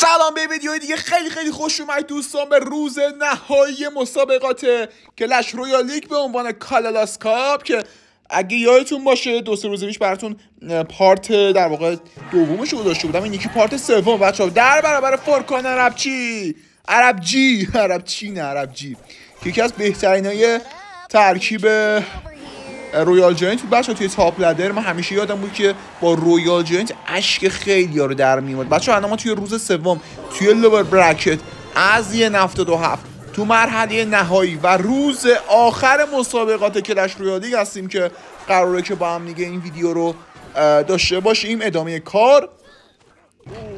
سلام به ویدیو دیگه خیلی خیلی خوش اومد دوستان به روز نهایی مسابقات کلش رویال به عنوان کالالاس کاپ که اگه یادتون باشه دو سه روز پیش براتون پارت در واقع دومش رو گذاشته بودم این یکی پارت سوم ها در برابر فورکان عربچی عرب جی عرب چی نه عرب جی که یکی از بهترین های ترکیب رویال جاینت بود بچه توی تاپ لدر من همیشه یادم بود که با رویال جاینت اشک خیلی رو در میومد بچه الان ما توی روز سوم توی لور برکت از یه نفت دو هفت تو مرحله نهایی و روز آخر مسابقات کلش رویال هستیم که قراره که با هم دیگه این ویدیو رو داشته باشیم ادامه کار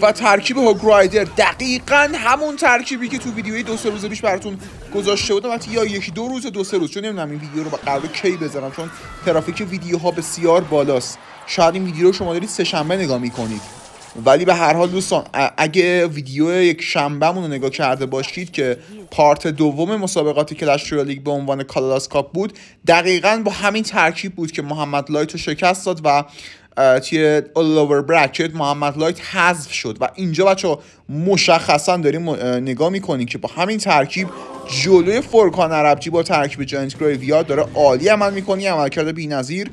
و ترکیب هاگ رایدر دقیقا همون ترکیبی که تو ویدیوی دو سه روز پیش براتون گذاشته بودم حتی یا یکی دو روز دو سه روز چون نمیدونم این ویدیو رو قرار کی بذارم چون ترافیک ویدیوها بسیار بالاست شاید این ویدیو رو شما دارید سه شنبه نگاه میکنید ولی به هر حال دوستان اگه ویدیو یک شنبه رو نگاه کرده باشید که پارت دوم مسابقات کلش به عنوان کالالاس کاپ بود دقیقا با همین ترکیب بود که محمد لایت رو شکست داد و توی لور برکت محمد لایت حذف شد و اینجا بچه مشخصا داریم نگاه میکنیم که با همین ترکیب جلوی فرکان عربجی با ترکیب جاینت ویاد داره عالی عمل کرده عملکرد بی‌نظیر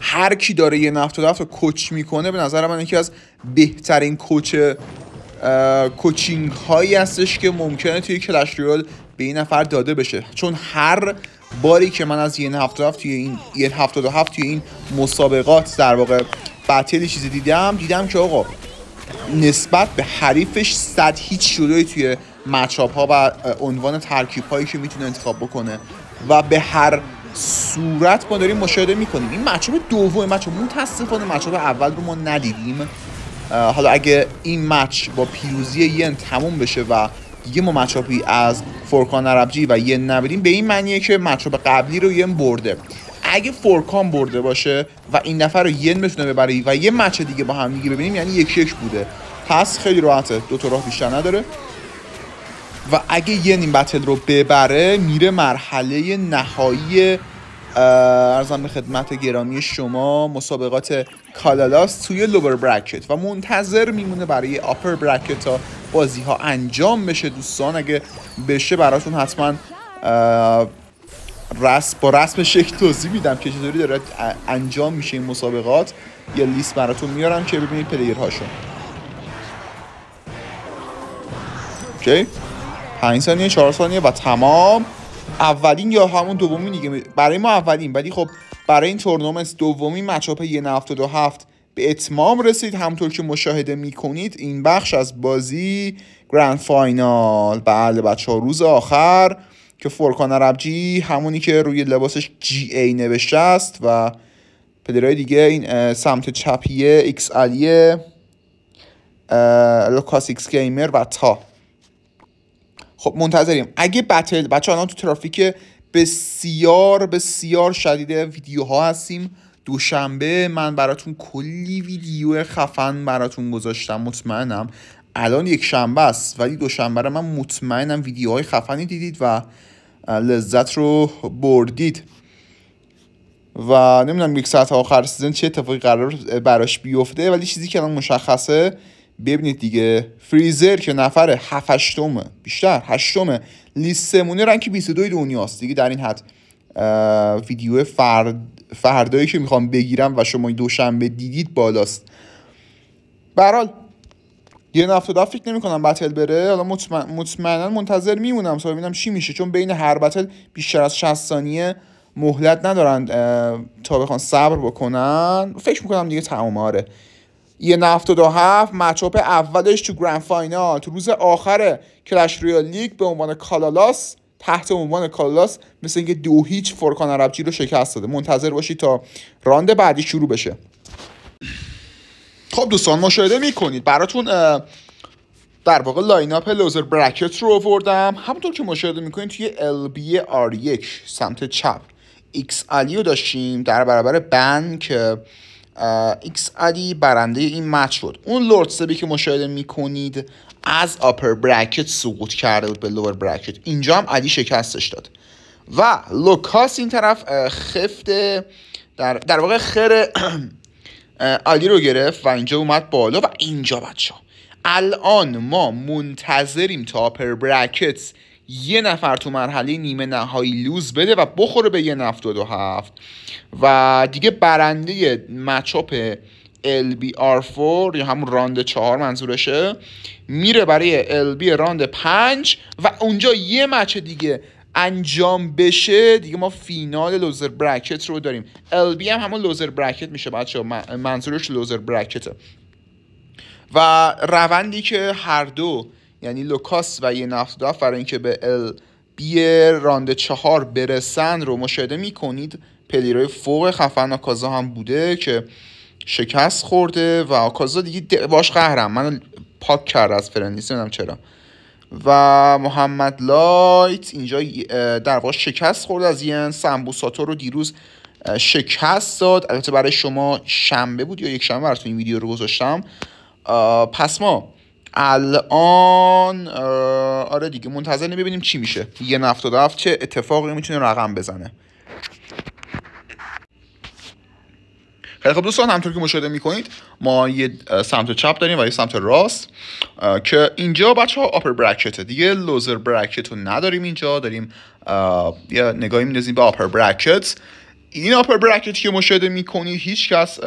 هر کی داره یه نفت و دفت رو کوچ میکنه به نظر من یکی از بهترین کوچ کوچینگ هایی هستش که ممکنه توی کلش به این نفر داده بشه چون هر باری که من از یه هفته توی این یه هفت توی این مسابقات در واقع بتل چیزی دیدم دیدم که آقا نسبت به حریفش صد هیچ شروعی توی مچاپ ها و عنوان ترکیب هایی که میتونه انتخاب بکنه و به هر صورت ما داریم مشاهده میکنیم این مچاب دوم مچاپ متاسفانه مچاب اول رو ما ندیدیم حالا اگه این مچ با پیروزی ین تموم بشه و دیگه ما مچاپی از فورکان عربجی و یه نبریم به این معنیه که مچاپ قبلی رو ین برده اگه فورکان برده باشه و این نفر رو ین بتونه ببره و یه مچ دیگه با هم دیگه ببینیم یعنی یک یک بوده پس خیلی راحته دو تا راه بیشتر نداره و اگه ین این بتل رو ببره میره مرحله نهایی ارزم به خدمت گرامی شما مسابقات کالالاس توی لوبر برکت و منتظر میمونه برای آپر برکت تا بازی ها انجام بشه دوستان اگه بشه براتون حتما رسم با رسم شکل توضیح میدم که چطوری داره انجام میشه این مسابقات یا لیست براتون میارم که ببینید پلیر هاشون اوکی 5 ثانیه 4 ثانیه و تمام اولین یا همون دومی دیگه برای ما اولین ولی خب برای این تورنمنت دومی مچاپ هفت به اتمام رسید همطور که مشاهده میکنید این بخش از بازی گرند فاینال بله بچه ها روز آخر که فورکان عربجی همونی که روی لباسش جی ای نوشته است و پدرهای دیگه این سمت چپیه ایکس علیه لوکاس ایکس گیمر و تا خب منتظریم اگه بتل بچه الان تو ترافیک بسیار بسیار شدید ویدیوها هستیم دوشنبه من براتون کلی ویدیو خفن براتون گذاشتم مطمئنم الان یک شنبه است ولی دوشنبه را من مطمئنم ویدیوهای خفنی دیدید و لذت رو بردید و نمیدونم یک ساعت آخر سیزن چه اتفاقی قرار براش بیفته ولی چیزی که الان مشخصه ببینید دیگه فریزر که نفر 7 هشتمه بیشتر هشتمه لیستمونه رنک 22 دنیاست دیگه در این حد ویدیو فرد فردایی که میخوام بگیرم و شما دوشنبه دیدید بالاست برال یه نفت و فکر نمی کنم بتل بره حالا مطمئن مطمئنا منتظر میمونم تا ببینم چی میشه چون بین هر بتل بیشتر از 60 ثانیه مهلت ندارن تا بخوان صبر بکنن فکر میکنم دیگه تمام آره یه نفت و هفت مچاپ اولش تو گرند فاینال تو روز آخر کلش رویال لیگ به عنوان کالالاس تحت عنوان کالالاس مثل اینکه دو هیچ فرکان عربجی رو شکست داده منتظر باشید تا راند بعدی شروع بشه خب دوستان مشاهده میکنید براتون در واقع لاین اپ لوزر برکت رو آوردم همونطور که مشاهده میکنید توی بی ار 1 سمت چپ ایکس علی رو داشتیم در برابر بن که ایکس ادی برنده این مچ شد اون لورد سبی که مشاهده میکنید از آپر برکت سقوط کرده بود به لور برکت اینجا هم ادی شکستش داد و لوکاس این طرف خفت در, در واقع خیر علی رو گرفت و اینجا اومد بالا و اینجا بچه الان ما منتظریم تا آپر برکت یه نفر تو مرحله نیمه نهایی لوز بده و بخوره به یه نفت و هفت و دیگه برنده مچاپ LBR4 یا همون راند چهار منظورشه میره برای LB راند پنج و اونجا یه مچه دیگه انجام بشه دیگه ما فینال لوزر برکت رو داریم LB هم همون لوزر برکت میشه بچه منظورش لوزر برکته و روندی که هر دو یعنی لوکاس و یه نفت برای اینکه به ال بی راند چهار برسن رو مشاهده میکنید پلیرای فوق خفن آکازا هم بوده که شکست خورده و آکازا دیگه باش قهرم من پاک کرده از فرنیس نمیدونم چرا و محمد لایت اینجا در واقع شکست خورد از ین سمبوساتو رو دیروز شکست داد البته برای شما شنبه بود یا یک شنبه براتون این ویدیو رو گذاشتم پس ما الان آره دیگه منتظر ببینیم چی میشه یه نفت و چه اتفاقی میتونه رقم بزنه خیلی خب دوستان همطور که مشاهده میکنید ما یه سمت چپ داریم و یه سمت راست که اینجا بچه ها آپر برکته دیگه لوزر برکت رو نداریم اینجا داریم یه نگاهی میندازیم به آپر برکت این آپر برکتی که مشاهده میکنید هیچکس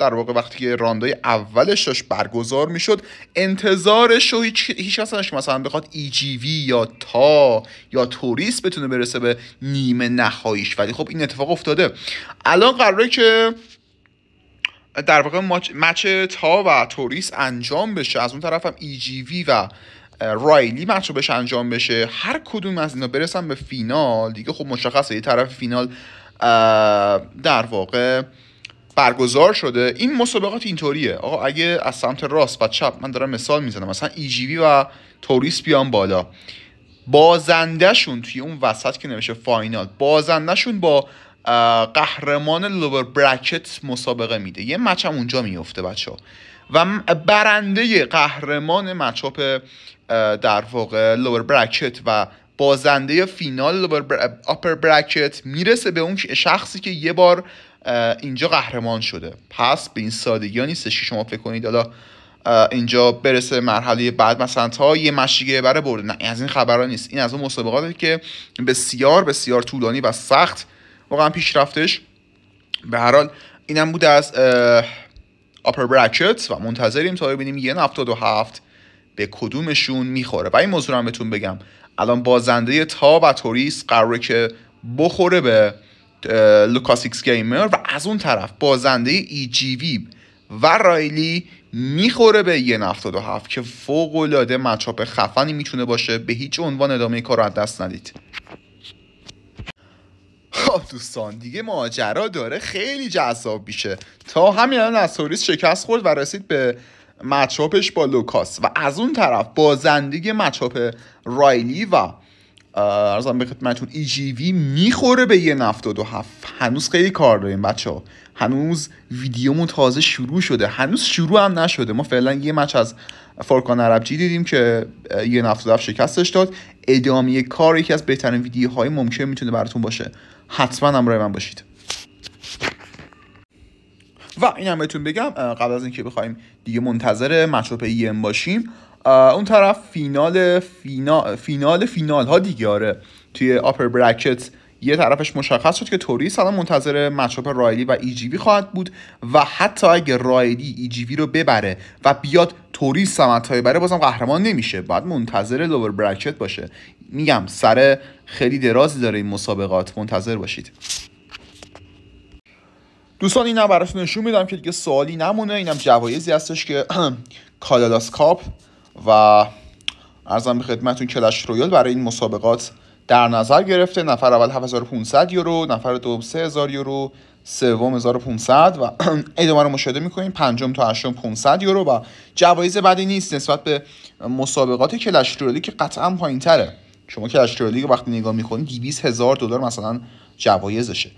در واقع وقتی که راندای اولش داشت برگزار میشد انتظارش رو هیچ هیچ کس مثلا بخواد ای جی وی یا تا یا توریس بتونه برسه به نیمه نهاییش ولی خب این اتفاق افتاده الان قراره که در واقع مچ, تا و توریس انجام بشه از اون طرف هم ای e جی وی و رایلی مچ رو بشه انجام بشه هر کدوم از اینا برسن به فینال دیگه خب مشخصه یه طرف فینال در واقع برگزار شده این مسابقات اینطوریه آقا اگه از سمت راست و چپ من دارم مثال میزنم مثلا وی و توریست بیان بالا بازندهشون توی اون وسط که نوشته فاینال بازندهشون با قهرمان لوور برکت مسابقه میده یه مچ اونجا میفته بچه ها و برنده قهرمان مچاپ در واقع لوور برکت و بازنده فینال لوور بر... برکت میرسه به اون شخصی که یه بار اینجا قهرمان شده پس به این سادگی ها نیستش که شما فکر کنید حالا اینجا برسه مرحله بعد مثلا تا یه مشیگه بره برده نه از این خبرها نیست این از اون مسابقاته که بسیار بسیار طولانی و سخت واقعا پیشرفتش به هر حال اینم بود از اپر برکت و منتظریم تا ببینیم یه هفت به کدومشون میخوره و این موضوع هم بهتون بگم الان بازنده تا و توریست قراره که بخوره به لوکاسیکس گیمر و از اون طرف بازنده ای جی وی و رایلی میخوره به یه هفت که فوق العاده مچاپ خفنی میتونه باشه به هیچ عنوان ادامه کار از دست ندید خب دوستان دیگه ماجرا داره خیلی جذاب میشه تا همین الان از توریس شکست خورد و رسید به مچاپش با لوکاس و از اون طرف بازندگی مچاپ رایلی و ارزم به خدمتتون وی e میخوره به یه هفت هنوز خیلی کار داریم بچه ها هنوز ویدیومون تازه شروع شده هنوز شروع هم نشده ما فعلا یه مچ از فارکان عربجی دیدیم که یه نفت هفت شکستش داد ادامه کار یکی از بهترین ویدیوهای ممکن میتونه براتون باشه حتما همراه من باشید و این هم بهتون بگم قبل از اینکه بخوایم دیگه منتظر مچ e باشیم اون طرف فینال فینال فینال فینال ها دیگه آره توی آپر برکت یه طرفش مشخص شد که توریس الان منتظر مچاپ رایلی و ایجیوی خواهد بود و حتی اگه رایلی ایجیوی رو ببره و بیاد توریس سمت بره بازم قهرمان نمیشه باید منتظر لور برکت باشه میگم سر خیلی درازی داره این مسابقات منتظر باشید دوستان اینم براتون نشون میدم که دیگه سوالی نمونه اینم جوایزی هستش که کالالاس کاپ و ارزم به خدمتتون کلش رویال برای این مسابقات در نظر گرفته نفر اول 7500 یورو نفر دوم 3000 یورو سوم 1500 و ادامه رو مشاهده میکنیم پنجم تا هشتم 500 یورو و جوایز بعدی نیست نسبت به مسابقات کلش رویالی که قطعا پایین تره شما کلش رویالی وقتی نگاه میکنید 200 هزار دلار مثلا جوایزشه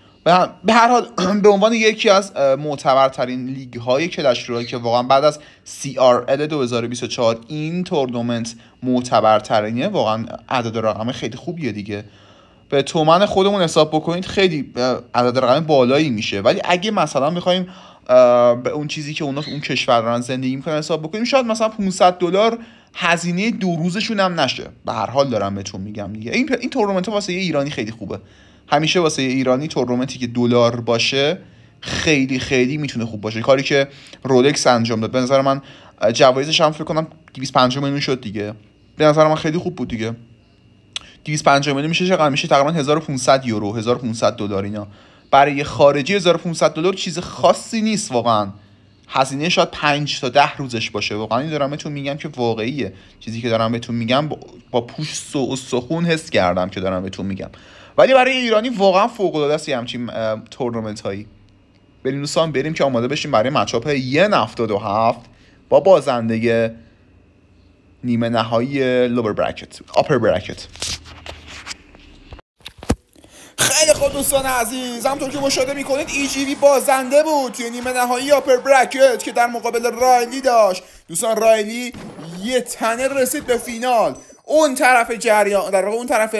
به هر حال به عنوان یکی از معتبرترین لیگ های کلش که واقعا بعد از CRL 2024 این تورنمنت معتبرترینه واقعا عدد رقم خیلی خوبیه دیگه به تومن خودمون حساب بکنید خیلی عدد رقم بالایی میشه ولی اگه مثلا میخوایم به اون چیزی که اونا اون کشور دارن زندگی میکنن حساب بکنیم شاید مثلا 500 دلار هزینه دو روزشون هم نشه به هر حال دارم بهتون میگم دیگه این این تورنمنت واسه ایرانی خیلی خوبه همیشه واسه ایرانی تورنمنتی که دلار باشه خیلی خیلی میتونه خوب باشه کاری که رولکس انجام داد به نظر من جوایزش هم فکر کنم 250 میلیون شد دیگه به نظر من خیلی خوب بود دیگه 250 میلیون میشه چقدر میشه تقریبا 1500 یورو 1500 دلار اینا برای خارجی 1500 دلار چیز خاصی نیست واقعا هزینه شاید 5 تا 10 روزش باشه واقعا این دارم بهتون میگم که واقعیه چیزی که دارم بهتون میگم با پوش و سخون حس کردم که دارم بهتون میگم ولی برای ایرانی واقعا فوق العاده است همچین تورنمنت هایی بریم دوستان بریم که آماده بشیم برای مچاپ یه و هفت با بازنده نیمه نهایی لوبر برکت آپر برکت خیلی خوب دوستان عزیز همطور که مشاهده میکنید وی e بازنده بود توی نیمه نهایی آپر برکت که در مقابل رایلی داشت دوستان رایلی یه تنه رسید به فینال اون طرف جریان در واقع اون طرف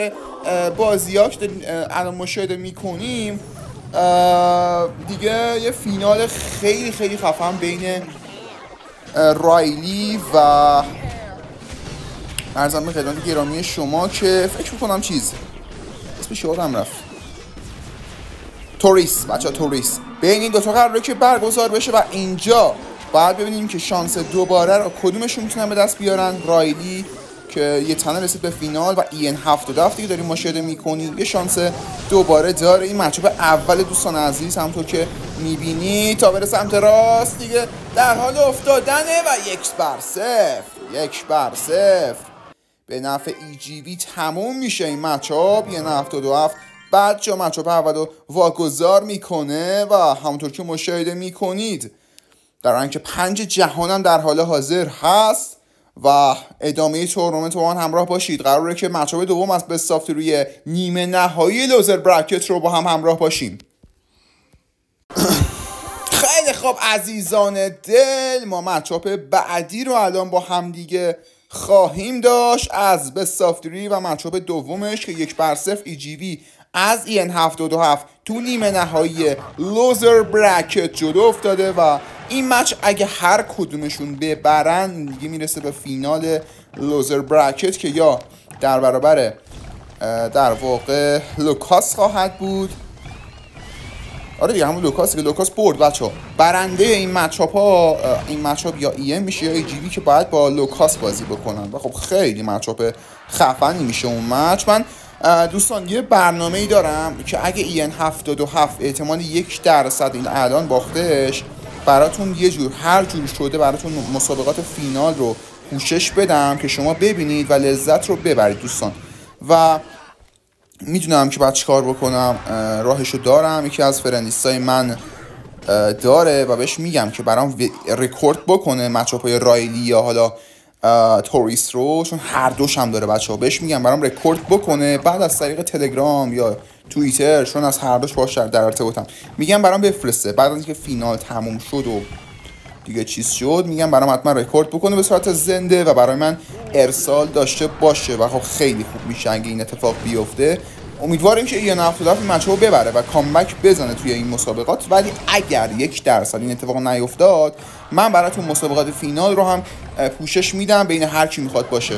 بازی ها که الان مشاهده میکنیم دیگه یه فینال خیلی خیلی خفن بین رایلی و ارزم به خدمت گرامی شما که فکر میکنم چیز اسمش هم رفت توریس بچه توریس بین این دوتا قراره که برگزار بشه و اینجا باید ببینیم که شانس دوباره رو کدومشون میتونن به دست بیارن رایلی که یه تنه رسید به فینال و این و دفتی که داریم مشاهده میکنیم یه شانس دوباره داره این مچوب اول دوستان عزیز همطور که میبینی تا بره سمت راست دیگه در حال افتادنه و یک بر یک بر صفر به نفع وی تموم میشه این مچاب یه نفت و دو هفت بعد جا مچاب اول واگذار میکنه و همونطور که مشاهده میکنید در رنگ پنج جهانم در حال حاضر هست و ادامه تورنمنت با همراه باشید قراره که مچاب دوم از بستافت روی نیمه نهایی لوزر برکت رو با هم همراه باشیم خیلی خوب عزیزان دل ما مچاپ بعدی رو الان با همدیگه خواهیم داشت از روی و مچاپ دومش که یک بر صفر وی e از e این هفت تو نیمه نهایی لوزر برکت جلو افتاده و این مچ اگه هر کدومشون ببرن دیگه میرسه به فینال لوزر برکت که یا در برابر در واقع لوکاس خواهد بود آره دیگه همون لوکاس که لوکاس برد بچه برنده این مچاپ ها این مچاپ یا ای ام میشه یا ای جی که باید با لوکاس بازی بکنن و خب خیلی مچاپ خفنی میشه اون مچ من دوستان یه برنامه ای دارم که اگه این 77 اعتمال یک درصد این الان باختش براتون یه جور هر جور شده براتون مسابقات فینال رو پوشش بدم که شما ببینید و لذت رو ببرید دوستان و میدونم که باید چیکار بکنم راهشو دارم یکی از فرندیستای من داره و بهش میگم که برام رکورد بکنه مچاپای رایلی یا حالا توریس رو چون هر دوش هم داره بچه ها بهش میگم برام رکورد بکنه بعد از طریق تلگرام یا توییتر چون از هر دوش باش در ارتباطم میگم برام بفرسته بعد از اینکه فینال تموم شد و دیگه چیز شد میگم برام حتما رکورد بکنه به صورت زنده و برای من ارسال داشته باشه و خب خیلی خوب میشه اگه این اتفاق بیفته امیدواریم که ایان 77 مچه رو ببره و کامبک بزنه توی این مسابقات ولی اگر یک درصد این اتفاق نیفتاد من براتون مسابقات فینال رو هم پوشش میدم بین هر کی میخواد باشه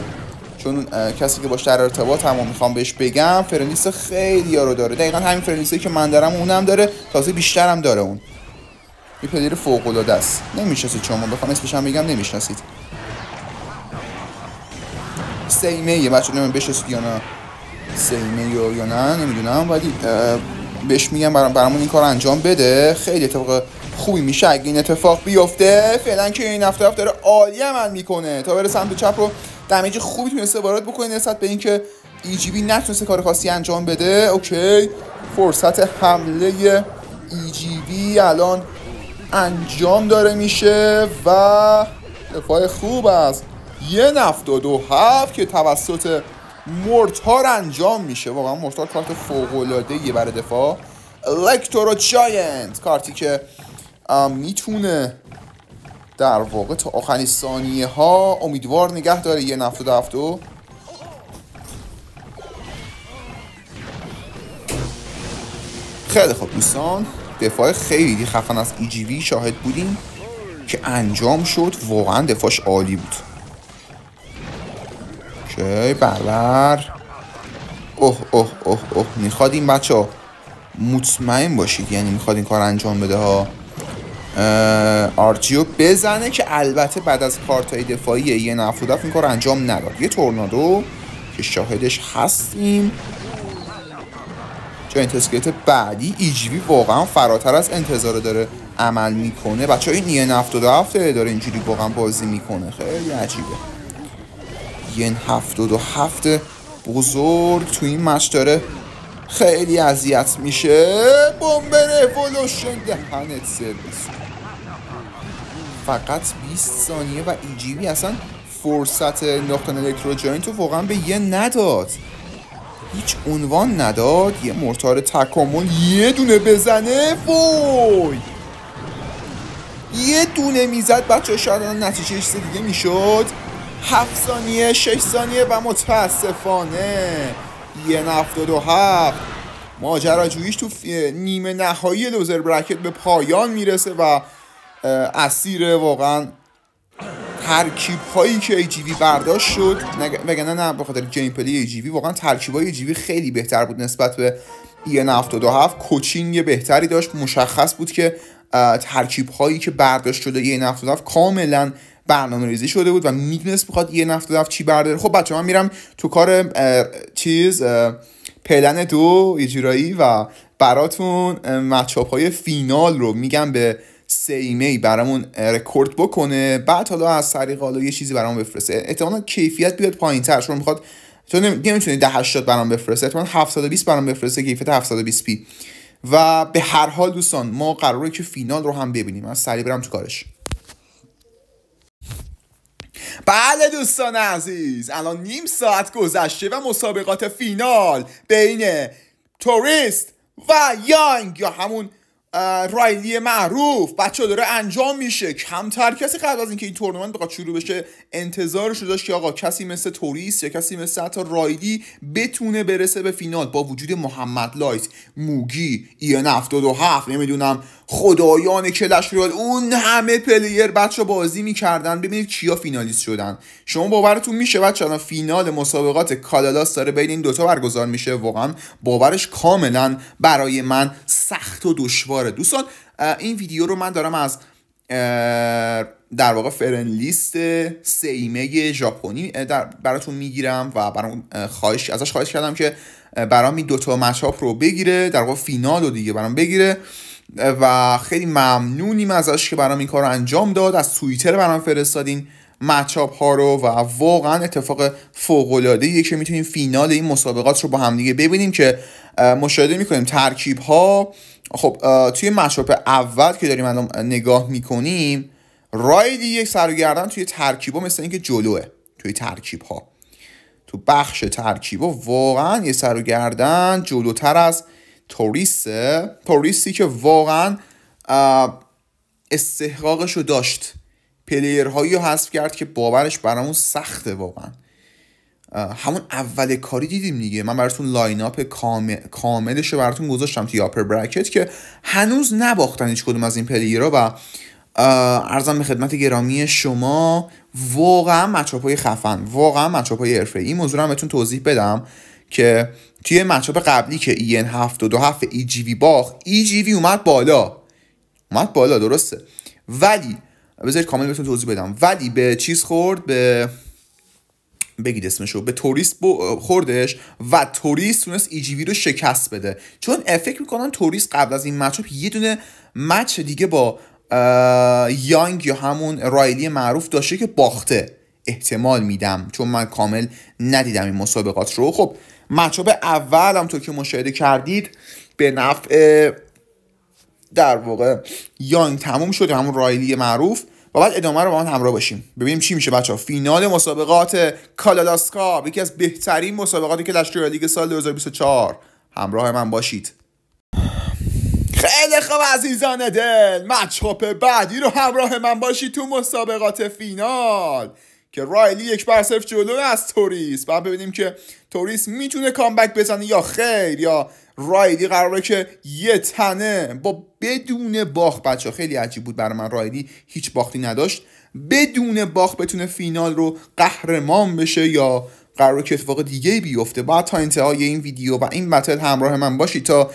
چون کسی که باش در ارتباط هم میخوام بهش بگم فرنیس خیلی یارو داره دقیقا همین فرنیسی که من دارم اونم داره تازه بیشتر هم داره اون یه پدیر فوق العاده است نمیشناسید شما بخوام اسمش هم بگم نمیشناسید سیمه یه بچه نمیم بشه سیمه یا, یا نه نمیدونم ولی بهش میگم برامون این کار انجام بده خیلی اتفاق خوبی میشه اگه این اتفاق بیفته فعلا که این هفته داره عالی عمل میکنه تا بره سمت چپ رو دمیج خوبی تونسته وارد بکنه نسبت به اینکه ایجیبی نتونسته کار خاصی انجام بده اوکی فرصت حمله ایجیبی الان انجام داره میشه و دفاع خوب است یه نفت دو هفت که توسط مرتار انجام میشه واقعا مرتار کارت ای برای دفاع الکترو جاینت کارتی که میتونه در واقع تا آخرین ثانیه ها امیدوار نگه داره یه نفت و دفت و خیلی خوب دوستان دفاع خیلی خفن از ایجیوی e شاهد بودیم که انجام شد واقعا دفاعش عالی بود اوکی بربر اوه اوه اوه اوه میخواد این بچه مطمئن باشید یعنی میخواد این کار انجام بده ها آرجیو بزنه که البته بعد از کارت های دفاعی یه نفودف این کار انجام نداد یه تورنادو که شاهدش هستیم چون بعدی ایجیوی واقعا فراتر از انتظار داره عمل میکنه بچه این یه نفت و داره اینجوری واقعا بازی میکنه خیلی عجیبه ین هفته بزرگ تو این مش داره خیلی اذیت میشه بمب رولوشن دهنت سرویس فقط 20 ثانیه و جیوی اصلا فرصت انداختن الکترو جاینت رو واقعا به یه نداد هیچ عنوان نداد یه مرتار تکامل یه دونه بزنه وای یه دونه میزد بچه شاید نتیجه چیز دیگه میشد 7 ثانیه 6 ثانیه و متاسفانه یه نفت دو هفت ماجراجویش تو نیمه نهایی لوزر برکت به پایان میرسه و اسیر واقعا ترکیب هایی که ایجیوی برداشت شد وگرنه نه به خاطر گیم پلی ایجیوی واقعا ترکیب های ایجیوی خیلی بهتر بود نسبت به دو هفت کوچینگ بهتری داشت مشخص بود که ترکیب هایی که برداشت شده این هفت کاملا برنامه ریزی شده بود و میدونست میخواد یه نفت دفت چی برداره خب بچه من میرم تو کار چیز پلن دو اجرایی و براتون مچاپ های فینال رو میگم به سیمی برامون رکورد بکنه بعد حالا از طریق حالا یه چیزی برام بفرسته احتمالا کیفیت بیاد پایین تر چون میخواد تو نمیتونی ده هشتاد برام بفرسته احتمالا 720 برام بفرسته کیفیت 720 پی و به هر حال دوستان ما قراره که فینال رو هم ببینیم از سری برم تو کارش بله دوستان عزیز الان نیم ساعت گذشته و مسابقات فینال بین توریست و یانگ یا همون رایلی معروف بچه داره انجام میشه کمتر کسی قبل از اینکه این تورنمنت بخواد شروع بشه انتظارش رو داشت که آقا کسی مثل توریست یا کسی مثل حتی رایلی بتونه برسه به فینال با وجود محمد لایت موگی ایان 77 نمیدونم خدایان کلش رویال اون همه پلیر بچه بازی میکردن ببینید کیا فینالیست شدن شما باورتون میشه بچه فینال مسابقات کالالاس داره بین این دوتا برگزار میشه واقعا باورش کاملا برای من سخت و دشواره دوستان این ویدیو رو من دارم از در واقع فرن لیست سیمه ژاپنی براتون میگیرم و برام خواهش ازش خواهش کردم که برام این دوتا مچاپ رو بگیره در واقع فینال رو دیگه برام بگیره و خیلی ممنونیم ازش که برام این کار رو انجام داد از توییتر برام فرستادین مچاپ ها رو و واقعا اتفاق فوق العاده که میتونیم فینال این مسابقات رو با همدیگه ببینیم که مشاهده میکنیم ترکیب ها خب توی مچاپ اول که داریم الان نگاه میکنیم رایدی یک سرگردن توی ترکیب ها مثل اینکه جلوه توی ترکیب ها تو بخش ترکیب ها واقعا یه سرگردن جلوتر از توریسه توریستی که واقعا استحقاقش رو داشت پلیرهایی رو حذف کرد که باورش برامون سخته واقعا همون اول کاری دیدیم دیگه من براتون لاین اپ کاملش رو براتون گذاشتم توی آپر برکت که هنوز نباختن هیچ کدوم از این پلیرها و ارزم به خدمت گرامی شما واقعا مچاپ خفن واقعا مچاپ های این موضوع رو هم بهتون توضیح بدم که توی مچاپ قبلی که EN 727 EGV باخ EGV اومد بالا اومد بالا درسته ولی بذارید کامل بهتون توضیح بدم ولی به چیز خورد به بگید اسمشو به توریست خوردش و توریست تونست وی e رو شکست بده چون فکر میکنن توریست قبل از این مچوب یه دونه مچ دیگه با یانگ یا همون رایلی معروف داشته که باخته احتمال میدم چون من کامل ندیدم این مسابقات رو خب به اول هم تو که مشاهده کردید به نفع در واقع یانگ تموم شد همون رایلی معروف و بعد ادامه رو با من همراه باشیم ببینیم چی میشه بچه ها فینال مسابقات کالالاسکا یکی از بهترین مسابقاتی که در لیگ سال 2024 همراه من باشید خیلی خوب عزیزان دل مچاپ بعدی رو همراه من باشید تو مسابقات فینال که رایلی یک بر صرف جلو از توریست بعد ببینیم که توریس میتونه کامبک بزنه یا خیر یا رایدی قراره که یه تنه با بدون باخت بچه خیلی عجیب بود برای من رایدی هیچ باختی نداشت بدون باخ بتونه فینال رو قهرمان بشه یا قراره که اتفاق دیگه بیفته بعد تا انتهای این ویدیو و این متد همراه من باشید تا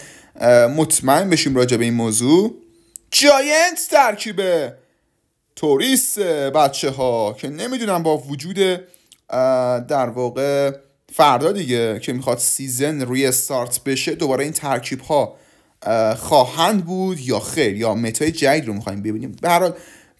مطمئن بشیم راجع به این موضوع جاینت ترکیب توریس بچه ها که نمیدونم با وجود در واقع فردا دیگه که میخواد سیزن روی استارت بشه دوباره این ترکیب ها خواهند بود یا خیر یا متای جدید رو میخوایم ببینیم به هر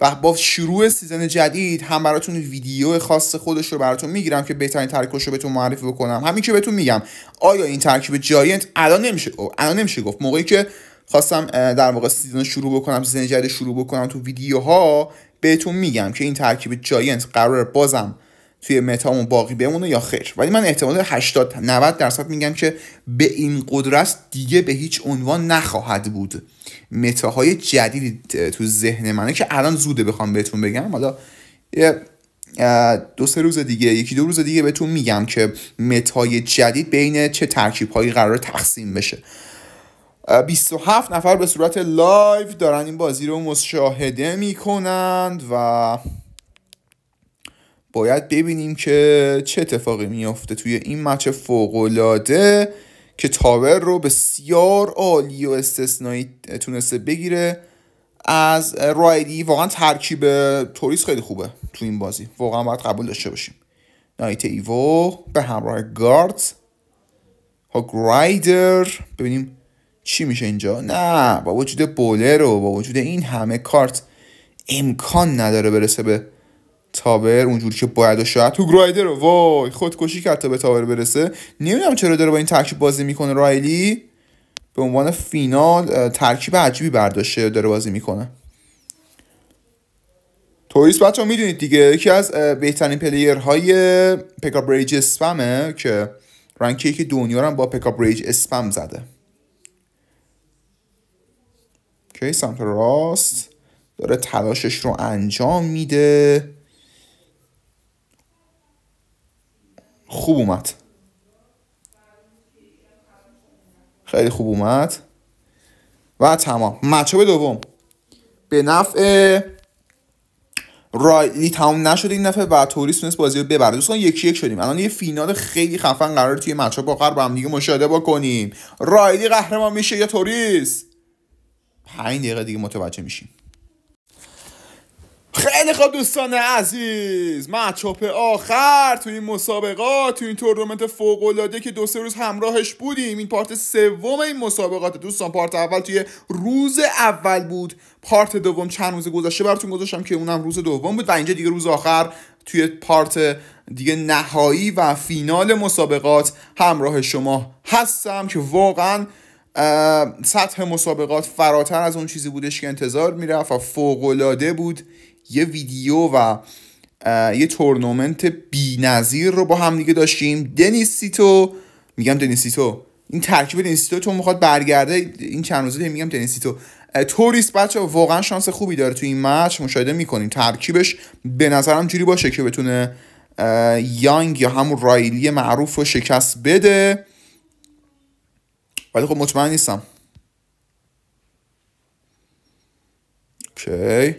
و با شروع سیزن جدید هم براتون ویدیو خاص خودش رو براتون میگیرم که بهترین ترکیبش رو بهتون معرفی بکنم همین که بهتون میگم آیا این ترکیب جاینت الان نمیشه الان نمیشه گفت موقعی که خواستم در واقع سیزن شروع بکنم سیزن جدید شروع بکنم تو ویدیوها بهتون میگم که این ترکیب جاینت قرار بازم توی متامون باقی بمونه یا خیر ولی من احتمال 80 90 درصد میگم که به این قدرت دیگه به هیچ عنوان نخواهد بود متاهای جدیدی تو ذهن منه که الان زوده بخوام بهتون بگم حالا دو سه روز دیگه یکی دو روز دیگه بهتون میگم که متای جدید بین چه ترکیب هایی قرار تقسیم بشه 27 نفر به صورت لایو دارن این بازی رو مشاهده میکنند و باید ببینیم که چه اتفاقی میافته توی این مچ فوقالعاده که تاور رو بسیار عالی و استثنایی تونسته بگیره از رایدی واقعا ترکیب توریس خیلی خوبه تو این بازی واقعا باید قبول داشته باشیم نایت ایوو به همراه گارد ها رایدر ببینیم چی میشه اینجا نه با وجود بولر و با وجود این همه کارت امکان نداره برسه به تابر اونجوری که باید و شاید تو گرایدر رو وای خودکشی کرد تا به تابر برسه نمیدونم چرا داره با این ترکیب بازی میکنه رایلی به عنوان فینال ترکیب عجیبی برداشته داره بازی میکنه توریس بچه میدونید دیگه یکی از بهترین پلیرهای پکا ریج اسپمه که رنگ که دنیا رو با پکا ریج اسپم زده که سمت راست داره تلاشش رو انجام میده خوب اومد خیلی خوب اومد و تمام مچوب دوم به نفع رایلی تمام نشد این دفعه و توریس تونست بازی رو ببره دوستان یکی یک شدیم الان یه فینال خیلی خفن قرار توی آخر با هم دیگه مشاهده بکنیم رایلی قهرمان میشه یا توریس 5 دقیقه دیگه متوجه میشیم خیلی خوب دوستان عزیز مچاپ آخر تو این مسابقات تو این تورنمنت فوق العاده که دو سه روز همراهش بودیم این پارت سوم این مسابقات دوستان پارت اول توی روز اول بود پارت دوم چند روز گذشته براتون گذاشتم که اونم روز دوم بود و اینجا دیگه روز آخر توی پارت دیگه نهایی و فینال مسابقات همراه شما هستم که واقعا سطح مسابقات فراتر از اون چیزی بودش که انتظار میرفت و العاده بود یه ویدیو و یه تورنمنت نظیر رو با هم دیگه داشتیم دنیسیتو میگم دنیسیتو این ترکیب دنیسیتو تو میخواد برگرده این چند روزه میگم دنیسیتو توریس بچه واقعا شانس خوبی داره تو این مچ مشاهده میکنیم ترکیبش به نظرم جوری باشه که بتونه یانگ یا همون رایلی معروف رو شکست بده ولی خب مطمئن نیستم اوکی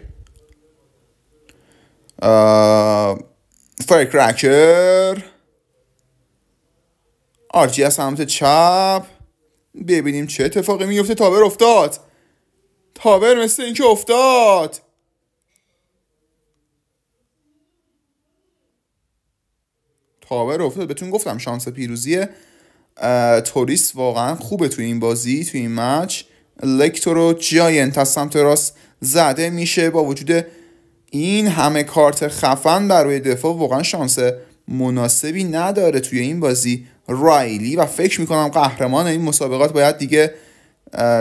فرکرکر آرچی از سمت چپ ببینیم چه اتفاقی میفته تابر افتاد تابر مثل اینکه افتاد تابر افتاد بهتون گفتم شانس پیروزی توریست واقعا خوبه توی این بازی توی این مچ لکتور و جاینت از سمت راست زده میشه با وجود این همه کارت خفن برای دفاع واقعا شانس مناسبی نداره توی این بازی رایلی و فکر میکنم قهرمان این مسابقات باید دیگه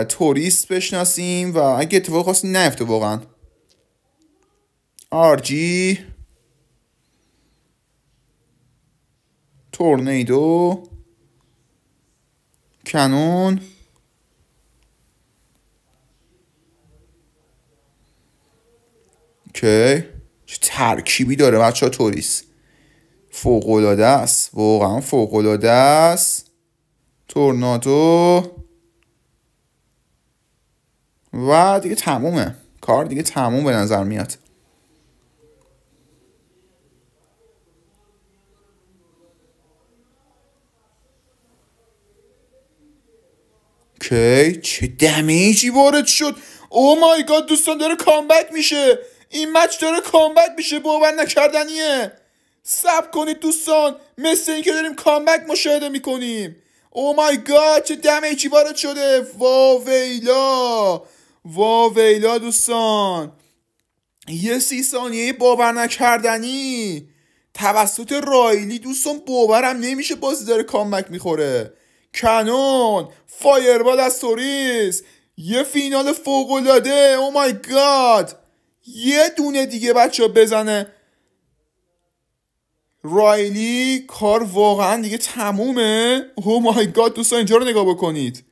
توریست بشناسیم و اگه اتفاق خواستی نیفته واقعا آرجی تورنیدو کنون که چه ترکیبی داره بچه ها توریس فوقلاده است واقعا فوقلاده است تورنادو و دیگه تمومه کار دیگه تموم به نظر میاد اوکی چه دمیجی وارد شد او مای گاد دوستان داره کامبک میشه این مچ داره کامبک میشه باور نکردنیه سب کنید دوستان مثل اینکه داریم کامبک مشاهده میکنیم او oh مای گاد چه دمیجی وارد شده ویلا وا ویلا دوستان یه سی ثانیه باور نکردنی توسط رایلی دوستان باورم نمیشه بازی داره کامبک میخوره کنون فایربال از توریس یه فینال العاده. او مای گاد یه دونه دیگه بچه بزنه رایلی کار واقعا دیگه تمومه او مای گاد دوستان اینجا رو نگاه بکنید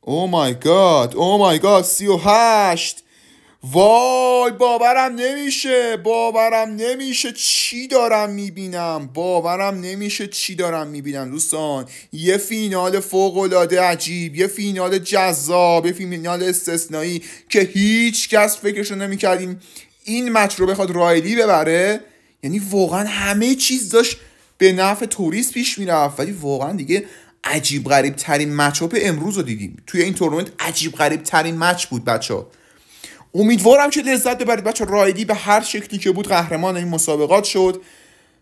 او مای گاد او مای گاد سی و هشت وای باورم نمیشه باورم نمیشه چی دارم میبینم باورم نمیشه چی دارم میبینم دوستان یه فینال فوق العاده عجیب یه فینال جذاب یه فینال استثنایی که هیچ کس فکرشو نمیکردیم این مچ رو بخواد رایلی ببره یعنی واقعا همه چیز داشت به نفع توریست پیش میرفت ولی واقعا دیگه عجیب غریب ترین به امروز رو دیدیم توی این تورنمنت عجیب غریب ترین مچ بود بچه امیدوارم که لذت ببرید بچه رایدی به هر شکلی که بود قهرمان این مسابقات شد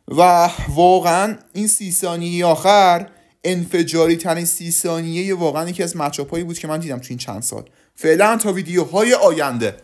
و واقعا این سی ثانیه آخر انفجاری ترین سی ثانیه واقعا یکی از مچاپ بود که من دیدم تو این چند سال فعلا تا ویدیوهای آینده